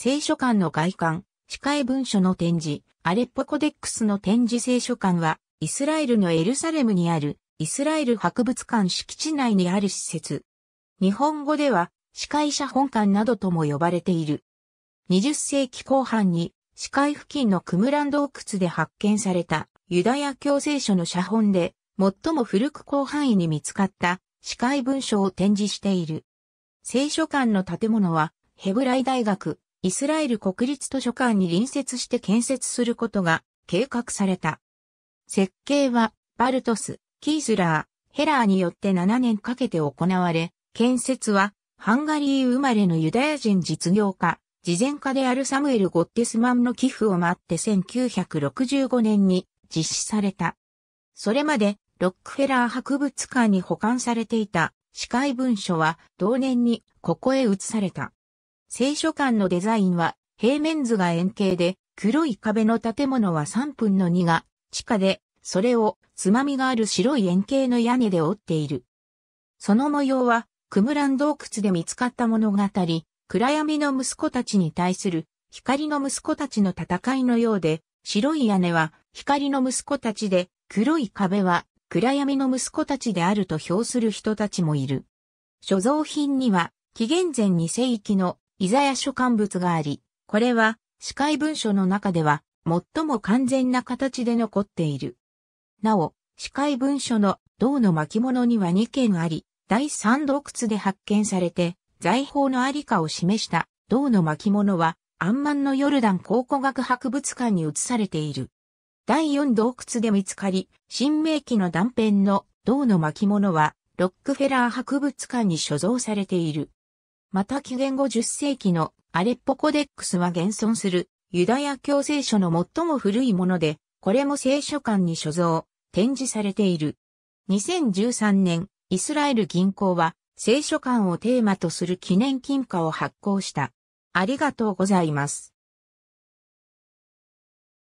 聖書館の外観、司会文書の展示、アレッポコデックスの展示聖書館は、イスラエルのエルサレムにある、イスラエル博物館敷地内にある施設。日本語では、司会者本館などとも呼ばれている。20世紀後半に、司会付近のクムラン洞窟で発見された、ユダヤ教聖書の写本で、最も古く広範囲に見つかった、司会文書を展示している。聖書館の建物は、ヘブライ大学、イスラエル国立図書館に隣接して建設することが計画された。設計は、バルトス、キースラー、ヘラーによって7年かけて行われ、建設は、ハンガリー生まれのユダヤ人実業家、事前家であるサムエル・ゴッテスマンの寄付を待って1965年に実施された。それまでロックフェラー博物館に保管されていた司会文書は同年にここへ移された。聖書館のデザインは平面図が円形で、黒い壁の建物は3分の2が地下で、それをつまみがある白い円形の屋根で折っている。その模様は、クムラン洞窟で見つかった物語、暗闇の息子たちに対する光の息子たちの戦いのようで、白い屋根は光の息子たちで、黒い壁は暗闇の息子たちであると評する人たちもいる。所蔵品には、紀元前2世紀のイザヤ書簡物があり、これは、司会文書の中では、最も完全な形で残っている。なお、司会文書の銅の巻物には2件あり、第三洞窟で発見されて、財宝のありかを示した銅の巻物は、アンマンのヨルダン考古学博物館に移されている。第四洞窟で見つかり、新明期の断片の銅の巻物は、ロックフェラー博物館に所蔵されている。また紀元後10世紀のアレッポコデックスは現存するユダヤ教聖書の最も古いもので、これも聖書館に所蔵、展示されている。2013年、イスラエル銀行は聖書館をテーマとする記念金貨を発行した。ありがとうございます。